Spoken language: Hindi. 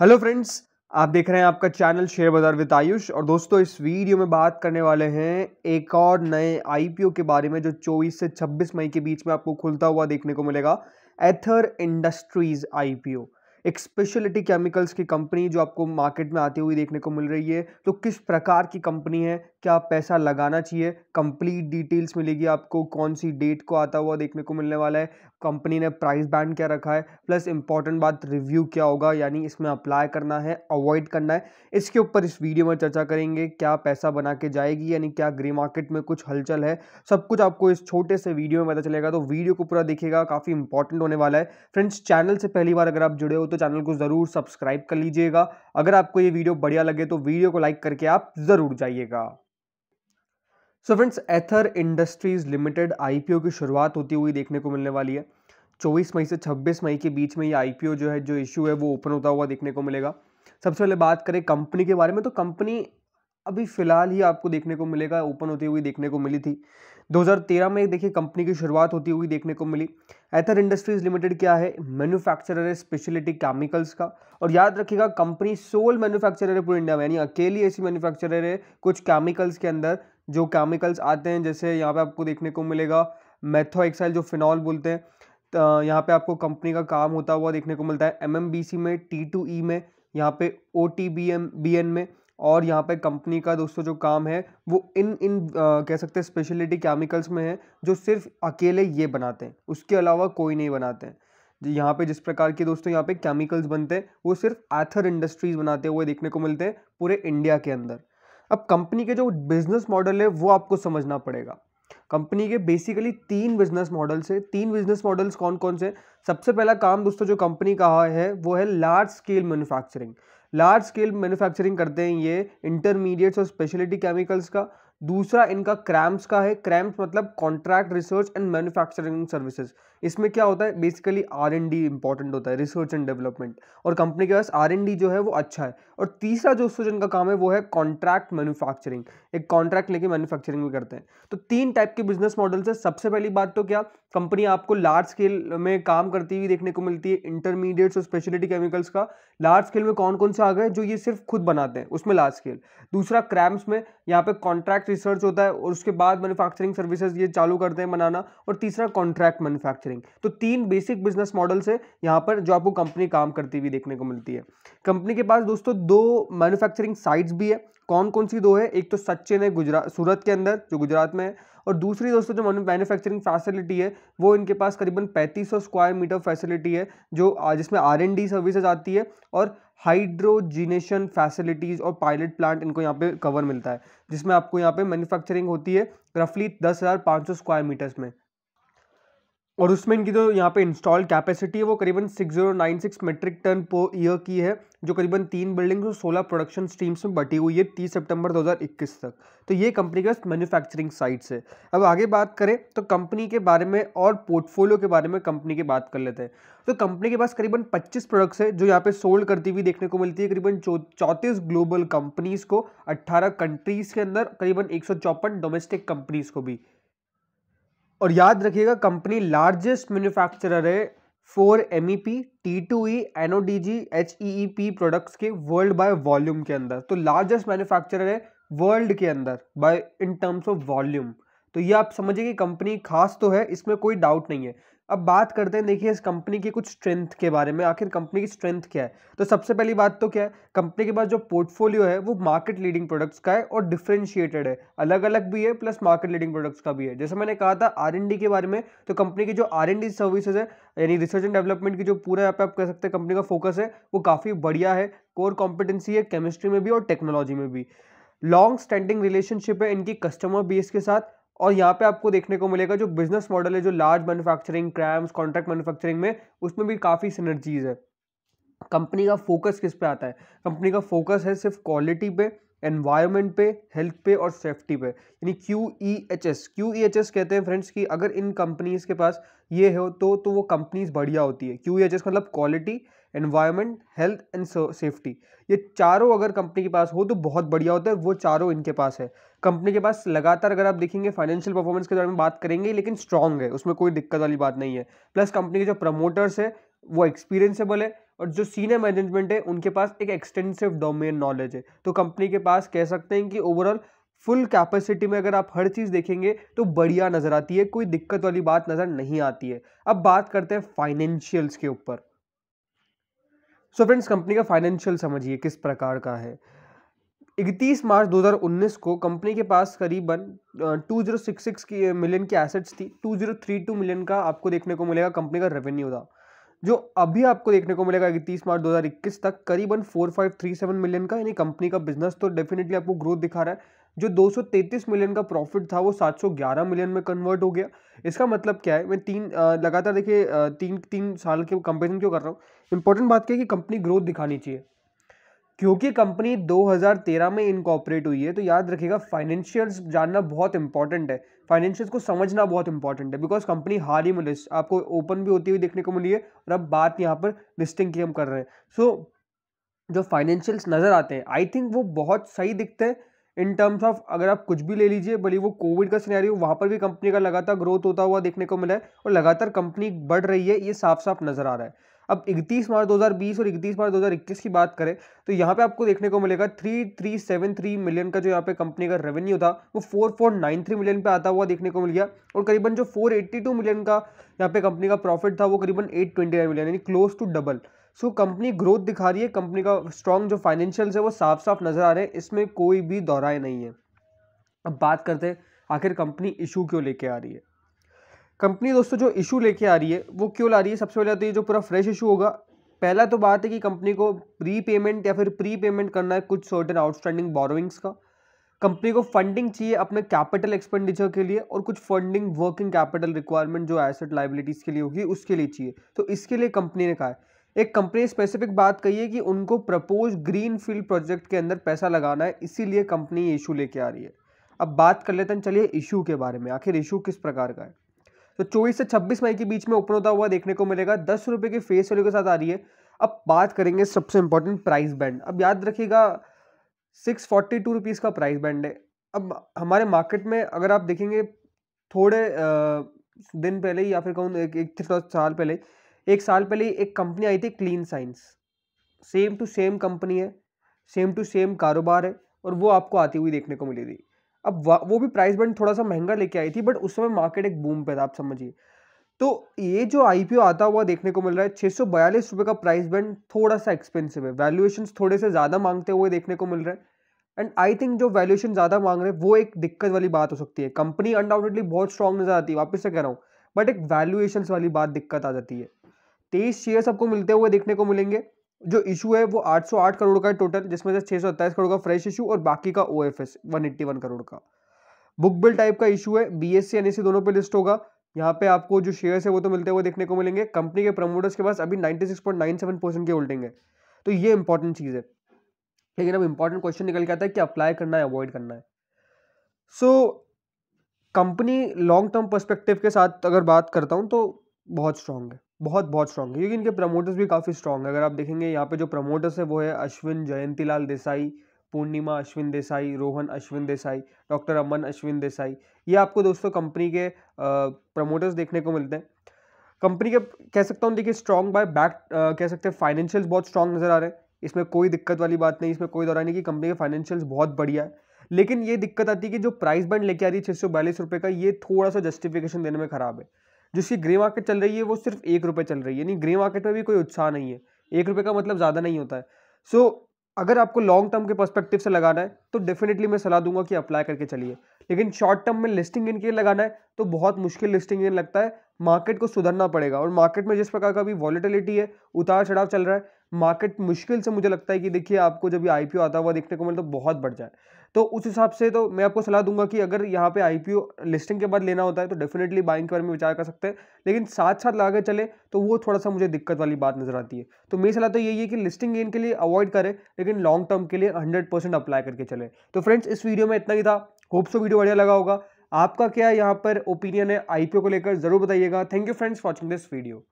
हेलो फ्रेंड्स आप देख रहे हैं आपका चैनल शेयर बाजार विद आयुष और दोस्तों इस वीडियो में बात करने वाले हैं एक और नए आईपीओ के बारे में जो 24 से 26 मई के बीच में आपको खुलता हुआ देखने को मिलेगा एथर इंडस्ट्रीज आईपीओ एक स्पेशलिटी केमिकल्स की कंपनी जो आपको मार्केट में आती हुई देखने को मिल रही है तो किस प्रकार की कंपनी है क्या पैसा लगाना चाहिए कंप्लीट डिटेल्स मिलेगी आपको कौन सी डेट को आता हुआ देखने को मिलने वाला है कंपनी ने प्राइस बैंड क्या रखा है प्लस इंपॉर्टेंट बात रिव्यू क्या होगा यानी इसमें अप्लाई करना है अवॉइड करना है इसके ऊपर इस वीडियो में चर्चा करेंगे क्या पैसा बना के जाएगी यानी क्या ग्रे मार्केट में कुछ हलचल है सब कुछ आपको इस छोटे से वीडियो में पता चलेगा तो वीडियो को पूरा देखिएगा काफ़ी इंपॉर्टेंट होने वाला है फ्रेंड्स चैनल से पहली बार अगर आप जुड़े हो तो चैनल को ज़रूर सब्सक्राइब कर लीजिएगा अगर आपको ये वीडियो बढ़िया लगे तो वीडियो को लाइक करके आप ज़रूर जाइएगा so friends Aether industries limited IPO की शुरुआत होती हुई देखने को मिलने वाली है 24 मई से 26 मई के बीच में ये आईपीओ जो है जो इश्यू है वो ओपन होता हुआ देखने को मिलेगा सबसे पहले बात करें कंपनी के बारे में तो कंपनी अभी फ़िलहाल ही आपको देखने को मिलेगा ओपन होती हुई देखने को मिली थी 2013 में देखिए कंपनी की शुरुआत होती हुई देखने को मिली एथर इंडस्ट्रीज लिमिटेड क्या है मैन्युफैक्चरर है स्पेशलिटी केमिकल्स का और याद रखिएगा कंपनी सोल मैन्युफैक्चरर है पूरे इंडिया में यानी अकेली ऐसी मैन्युफैक्चरर है कुछ केमिकल्स के अंदर जो केमिकल्स आते हैं जैसे यहाँ पे आपको देखने को मिलेगा मैथो एक्साइल जो फिनॉल बोलते हैं यहाँ पे आपको कंपनी का काम होता हुआ देखने को मिलता है एमएमबीसी में टी e में यहाँ पे ओ टी में और यहाँ पे कंपनी का दोस्तों जो काम है वो इन इन आ, कह सकते हैं स्पेशलिटी केमिकल्स में है जो सिर्फ अकेले ये बनाते हैं उसके अलावा कोई नहीं बनाते हैं यहाँ पे जिस प्रकार के दोस्तों यहाँ पे केमिकल्स बनते हैं वो सिर्फ एथर इंडस्ट्रीज बनाते हुए देखने को मिलते हैं पूरे इंडिया के अंदर अब कंपनी के जो बिजनेस मॉडल है वो आपको समझना पड़ेगा कंपनी के बेसिकली तीन बिजनेस मॉडल्स है तीन बिजनेस मॉडल्स कौन कौन से सबसे पहला काम दोस्तों जो कंपनी का है वो है large scale manufacturing large scale manufacturing करते हैं ये इंटरमीडिएट्स और स्पेशलिटी केमिकल्स का दूसरा इनका क्रैम्स का है क्रैम्स मतलब contract research and manufacturing services इसमें क्या होता है basically R and D important होता है रिसर्च एंड डेवलपमेंट और कंपनी के पास आर एंड डी जो है वो अच्छा है और तीसरा जो स्टूडेंट का काम है वो है कॉन्ट्रैक्ट मैन्युफैक्चरिंग एक कॉन्ट्रैक्ट लेके मैन्युफैक्चरिंग भी करते हैं तो तीन टाइप के बिजनेस मॉडल्स है सबसे पहली बात तो क्या कंपनी आपको लार्ज स्केल में काम करती हुई देखने को मिलती है इंटरमीडिएट्स और स्पेशलिटी केमिकल्स का लार्ज स्केल में कौन कौन से आ गए जो ये सिर्फ खुद बनाते हैं उसमें लार्ज स्केल दूसरा क्रैम्स में यहाँ पे कॉन्ट्रैक्ट रिसर्च होता है और उसके बाद मैन्युफैक्चरिंग सर्विसेज ये चालू करते हैं बनाना और तीसरा कॉन्ट्रैक्ट मैन्युफैक्चरिंग तो तीन बेसिक बिजनेस मॉडल्स है यहाँ पर जो आपको कंपनी काम करती हुई देखने को मिलती है कंपनी के पास दोस्तों दो मैन्युफैक्चरिंग साइट्स भी है कौन कौन सी दो है एक तो सचिन है गुजरात सूरत के अंदर जो गुजरात में है और दूसरी दोस्तों जो मैन्युफैक्चरिंग फैसिलिटी है वो इनके पास करीबन 3500 स्क्वायर मीटर फैसिलिटी है जो जिसमें आर एन डी सर्विसेज आती है और हाइड्रोजिनेशन फैसिलिटीज़ और पायलट प्लांट इनको यहाँ पे कवर मिलता है जिसमें आपको यहाँ पे मैन्युफैक्चरिंग होती है रफली दस हज़ार पाँच सौ स्क्वायर मीटर्स में और उसमें इनकी जो तो यहाँ पे इंस्टॉल कैपेसिटी है वो करीबन 6096 मीट्रिक टन पर ईयर की है जो करीबन तीन बिल्डिंग्स और सोलह प्रोडक्शन स्ट्रीम्स में बटी हुई है 30 सितंबर 2021 तक तो ये कंपनी का मैन्युफैक्चरिंग साइट्स है अब आगे बात करें तो कंपनी के बारे में और पोर्टफोलियो के बारे में कंपनी की बात कर लेते हैं तो कंपनी के पास करीबन पच्चीस प्रोडक्ट्स है जो यहाँ पे सोल्ड करती हुई देखने को मिलती है करीबन चौंतीस ग्लोबल कंपनीज को अट्ठारह कंट्रीज़ के अंदर करीबन एक डोमेस्टिक कंपनीज़ को भी और याद रखिएगा कंपनी लार्जेस्ट मैन्युफैक्चरर है four M E P T two E N O D G H E E P products के वर्ल्ड बाय वॉल्यूम के अंदर तो लार्जेस्ट मैन्युफैक्चरर है वर्ल्ड के अंदर by in terms of volume तो ये आप समझिए कि कंपनी खास तो है इसमें कोई डाउट नहीं है अब बात करते हैं देखिए इस कंपनी की कुछ स्ट्रेंथ के बारे में आखिर कंपनी की स्ट्रेंथ क्या है तो सबसे पहली बात तो क्या है कंपनी के पास जो पोर्टफोलियो है वो मार्केट लीडिंग प्रोडक्ट्स का है और डिफ्रेंशिएटेड है अलग अलग भी है प्लस मार्केट लीडिंग प्रोडक्ट्स का भी है जैसे मैंने कहा था आर के बारे में तो कंपनी की जो आर एन डी सर्विसेज है यानी रिसर्च एंड डेवलपमेंट की जो पूरा यहाँ पे आप कह सकते हैं कंपनी का फोकस है वो काफ़ी बढ़िया है कोर कॉम्पिटेंसी है केमिस्ट्री में भी और टेक्नोलॉजी में भी लॉन्ग स्टैंडिंग रिलेशनशिप है इनकी कस्टमर बेस के साथ और यहाँ पे आपको देखने को मिलेगा जो बिजनेस मॉडल है जो large manufacturing CRAMS contract manufacturing में उसमें भी काफ़ी सिनर्जीज है कंपनी का फोकस किस पे आता है कंपनी का फोकस है सिर्फ क्वालिटी पे एनवायरमेंट पे हेल्थ पे और सेफ्टी पे यानी Q E H S Q E H S कहते हैं फ्रेंड्स कि अगर इन कंपनीज़ के पास ये हो तो तो वो कंपनीज़ बढ़िया होती है क्यू ई एच एस मतलब quality environment health and safety ये चारों अगर कंपनी के पास हो तो बहुत बढ़िया होता है वो चारों इनके पास है कंपनी के पास लगातार अगर आप देखेंगे फाइनेंशियल परफॉर्मेंस के बारे में बात करेंगे लेकिन स्ट्रांग है उसमें कोई दिक्कत वाली बात नहीं है प्लस कंपनी के जो प्रमोटर्स है वो एक्सपीरियंसेबल है और जो सीनियर मैनेजमेंट है उनके पास एक एक्सटेंसिव डोमेन नॉलेज है तो कंपनी के पास कह सकते हैं कि ओवरऑल फुल कैपेसिटी में अगर आप हर चीज़ देखेंगे तो बढ़िया नज़र आती है कोई दिक्कत वाली बात नज़र नहीं आती है अब बात करते हैं फाइनेंशियल्स के ऊपर सो फ्रेंड्स कंपनी का फाइनेंशियल समझिए किस प्रकार का है इकतीस मार्च 2019 को कंपनी के पास करीबन 2066 की मिलियन की एसेट्स थी 2032 मिलियन का आपको देखने को मिलेगा कंपनी का रेवेन्यू था जो अभी आपको देखने को मिलेगा इकतीस मार्च 2021 तक करीबन 4537 मिलियन का यानी कंपनी का बिजनेस तो डेफिनेटली आपको ग्रोथ दिखा रहा है जो 233 मिलियन का प्रॉफिट था वो 711 मिलियन में कन्वर्ट हो गया इसका मतलब क्या है मैं तीन लगातार देखिए तीन तीन साल के कंपेरिजन क्यों कर रहा हूँ इंपॉर्टेंट बात क्या है कि कंपनी ग्रोथ दिखानी चाहिए क्योंकि कंपनी 2013 में इनकॉपरेट हुई है तो याद रखिएगा फाइनेंशियल्स जानना बहुत इंपॉर्टेंट है फाइनेंशियल्स को समझना बहुत इंपॉर्टेंट है बिकॉज कंपनी हाल ही में लिस्ट आपको ओपन भी होती हुई देखने को मिली है और अब बात यहाँ पर लिस्टिंग की हम कर रहे हैं सो so, जो फाइनेंशियल्स नज़र आते हैं आई थिंक वो बहुत सही दिखते हैं इन टर्म्स ऑफ अगर आप कुछ भी ले लीजिए भले वो कोविड का हो वहाँ पर भी कंपनी का लगातार ग्रोथ होता हुआ देखने को मिला है और लगातार कंपनी बढ़ रही है ये साफ साफ नजर आ रहा है अब 31 मार्च 2020 और 31 मार्च 2021 की बात करें तो यहाँ पे आपको देखने को मिलेगा 3373 मिलियन का जो यहाँ पे कंपनी का रेवेन्यू था वो 4493 मिलियन पे आता हुआ देखने को मिल गया और करीबन जो 482 मिलियन का यहाँ पे कंपनी का प्रॉफिट था वो करीबन 829 मिलियन यानी close to double so company growth दिखा रही है कंपनी का स्ट्रॉन्ग जो फाइनेंशियल्स है वो साफ साफ नज़र आ रहे हैं इसमें कोई भी दोहराए नहीं है अब बात करते हैं आखिर कंपनी इशू क्यों लेके आ रही है कंपनी दोस्तों जो इशू लेके आ रही है वो क्यों ला रही है सबसे पहले तो ये जो पूरा फ्रेश इशू होगा पहला तो बात है कि कंपनी को प्री पेमेंट या फिर प्री पेमेंट करना है कुछ सर्टन आउटस्टैंडिंग बोरोइंग्स का कंपनी को फंडिंग चाहिए अपने कैपिटल एक्सपेंडिचर के लिए और कुछ फंडिंग वर्किंग कैपिटल रिक्वायरमेंट जो एसेट लाइबिलिटीज़ के लिए होगी उसके लिए चाहिए तो इसके लिए कंपनी ने कहा है एक कंपनी स्पेसिफिक बात कही है कि उनको प्रपोज ग्रीन फील्ड प्रोजेक्ट के अंदर पैसा लगाना है इसीलिए कंपनी ये इशू लेके आ रही है अब बात कर लेते हैं चलिए इशू के बारे में आखिर इशू किस प्रकार का है तो चौबीस से छब्बीस मई के बीच में ओपन होता हुआ देखने को मिलेगा दस रुपये की फेस वैल्यू के साथ आ रही है अब बात करेंगे सबसे इंपॉर्टेंट प्राइस बैंड अब याद रखिएगा सिक्स फोर्टी टू रुपीज़ का प्राइस बैंड है अब हमारे मार्केट में अगर आप देखेंगे थोड़े दिन पहले या फिर कहूँ एक, एक साल पहले एक साल पहले एक कंपनी आई थी clean science same to same company है सेम टू सेम कारोबार है और वो आपको आती हुई देखने को मिली थी अब वो भी प्राइस बैंड थोड़ा सा महंगा लेके आई थी बट उस समय मार्केट एक बूम पे था आप समझिए तो ये जो आई आता हुआ देखने को मिल रहा है छः सौ बयालीस रुपये का प्राइस बैंड थोड़ा सा एक्सपेंसिव है वैल्यूएशन थोड़े से ज़्यादा मांगते हुए देखने को मिल रहा है एंड आई थिंक जो वैल्यूएशन ज़्यादा मांग रहे हैं वो एक दिक्कत वाली बात हो सकती है कंपनी अनडाउटेडली बहुत स्ट्रॉन्ग नज़र आती है वापस से कह रहा हूँ बट एक वैल्यूएशन वाली बात दिक्कत आ जाती है तेईस शेयर्स आपको मिलते हुए देखने को मिलेंगे जो इशू है वो 808 करोड़ का है टोटल जिसमें से छः करोड़ का फ्रेश इशू और बाकी का ओ एफ एस करोड़ का बुक बिल टाइप का इशू है बी एस सी दोनों पे लिस्ट होगा यहाँ पे आपको जो शेयर्स है वो तो मिलते हुए देखने को मिलेंगे कंपनी के प्रमोटर्स के पास अभी 96.97 परसेंट की होल्डिंग है तो ये इंपॉर्टेंट चीज़ है लेकिन अब इंपॉर्टेंट क्वेश्चन निकल के आता है कि अप्लाई करना है अवॉइड करना है so company long term perspective के साथ अगर बात करता हूँ तो बहुत स्ट्रांग है बहुत बहुत स्ट्रॉन्ग है क्योंकि इनके प्रमोटर्स भी काफ़ी स्ट्रॉन्ग है अगर आप देखेंगे यहाँ पे जो प्रमोटर्स है वो है अश्विन जयंतीलाल देसाई पूर्णिमा अश्विन देसाई रोहन अश्विन देसाई डॉक्टर अमन अश्विन देसाई ये आपको दोस्तों कंपनी के प्रमोटर्स देखने को मिलते हैं कंपनी के कह सकता हूँ देखिए स्ट्रॉन्ग बाय बैक कह सकते हैं फाइनेंशियल्स बहुत स्ट्रॉन्ग नज़र आ रहे हैं इसमें कोई दिक्कत वाली बात नहीं इसमें कोई दौरा नहीं कि कंपनी के फाइनेंशियल्स बहुत बढ़िया है लेकिन ये दिक्कत आती है कि जो प्राइस बैंड लेके आ रही है छः सौ बयालीस रुपये का ये थोड़ा सा जस्टिफिकेशन देने में खराब है जिसकी ग्रे मार्केट चल रही है वो सिर्फ एक रुपये चल रही है यानी ग्रे मार्केट में भी कोई उत्साह नहीं है एक रुपये का मतलब ज़्यादा नहीं होता है सो so, अगर आपको लॉन्ग टर्म के पर्सपेक्टिव से लगाना है तो डेफिनेटली मैं सलाह दूंगा कि अप्लाई करके चलिए लेकिन शॉर्ट टर्म में लिस्टिंग इन के लगाना है तो बहुत मुश्किल लिस्टिंग इन लगता है मार्केट को सुधरना पड़ेगा और मार्केट में जिस प्रकार का भी वॉलीटिलिटी है उतार चढ़ाव चल रहा है मार्केट मुश्किल से मुझे लगता है कि देखिए आपको जब ये आई आता हुआ देखने को मिले तो बहुत बढ़ जाए तो उस हिसाब से तो मैं आपको सलाह दूंगा कि अगर यहाँ पे आईपीओ लिस्टिंग के बाद लेना होता है तो डेफिनेटली बाइंग के बारे में विचार कर सकते हैं लेकिन साथ साथ लगा चले तो वो थोड़ा सा मुझे दिक्कत वाली बात नजर आती है तो मेरी सलाह तो यही है कि लिस्टिंग गेन के लिए अवॉइड करें लेकिन लॉन्ग टर्म के लिए हंड्रेड अप्लाई करके चले तो फ्रेंड्स इस वीडियो में इतना ही था होप सो वीडियो बढ़िया लगा होगा आपका क्या यहाँ पर ओपिनियन है आईपीओ को लेकर जरूर बताइएगा thank you friends watching this video